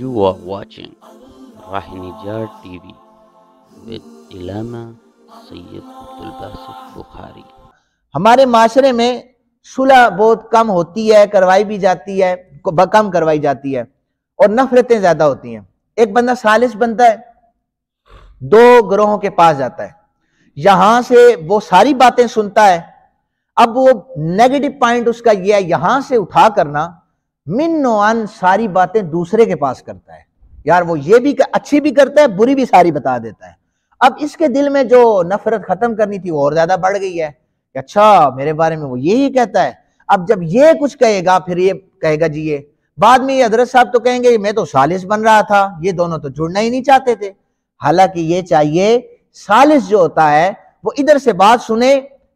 You are watching Rahinijar TV with Ilama Sayyid Abdul Basit Bukhari. हमारे माशरे में सुलह बहुत कम होती है करवाई भी जाती है कम करवाई जाती है और नफरतें ज्यादा होती हैं एक बंदा सालिस बनता है दो ग्रोहों के पास जाता है यहां से वो सारी बातें सुनता है अब वो नेगेटिव पॉइंट उसका ये है यहां से उठा करना मिन नोआन सारी बातें दूसरे के पास करता है यार वो ये भी अच्छी भी करता है बुरी भी सारी बता देता है अब इसके दिल में जो नफरत खत्म करनी थी वो और ज्यादा बढ़ गई है कि अच्छा मेरे बारे में वो यही कहता है अब जब ये कुछ कहेगा फिर ये कहेगा जी ये बाद में ये हजरत साहब तो कहेंगे मैं तो सालिस बन रहा था ये दोनों तो जुड़ना ही नहीं चाहते थे हालांकि ये चाहिए सालिस जो होता है वो इधर से बात सुने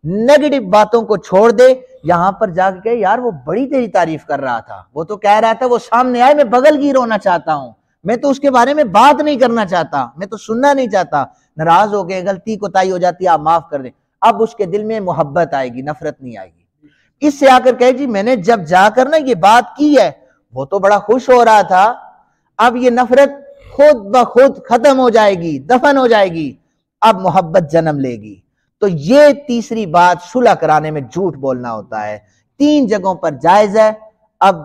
नेगेटिव बातों को छोड़ दे यहां पर जाके कहे यार वो बड़ी तेरी तारीफ कर रहा था वो तो कह रहा था वो सामने आए मैं बगल गिर होना चाहता हूं मैं तो उसके बारे में बात नहीं करना चाहता मैं तो सुनना नहीं चाहता नाराज हो गए गलती कोताही हो जाती आप माफ कर दें अब उसके दिल में मोहब्बत आएगी नफरत नहीं आएगी इससे आकर कहे जी मैंने जब जाकर ना ये बात की है वो तो बड़ा खुश हो रहा था अब ये नफरत खुद ब खुद खत्म हो जाएगी दफन हो जाएगी अब मोहब्बत जन्म लेगी तो ये तीसरी बात सुलह कराने में झूठ बोलना होता है तीन जगहों पर जायज है अब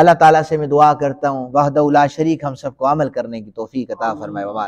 अल्लाह ताला से मैं दुआ करता हूँ वहदउला शरीक हम सबको अमल करने की तोफ़ी अता फरमाए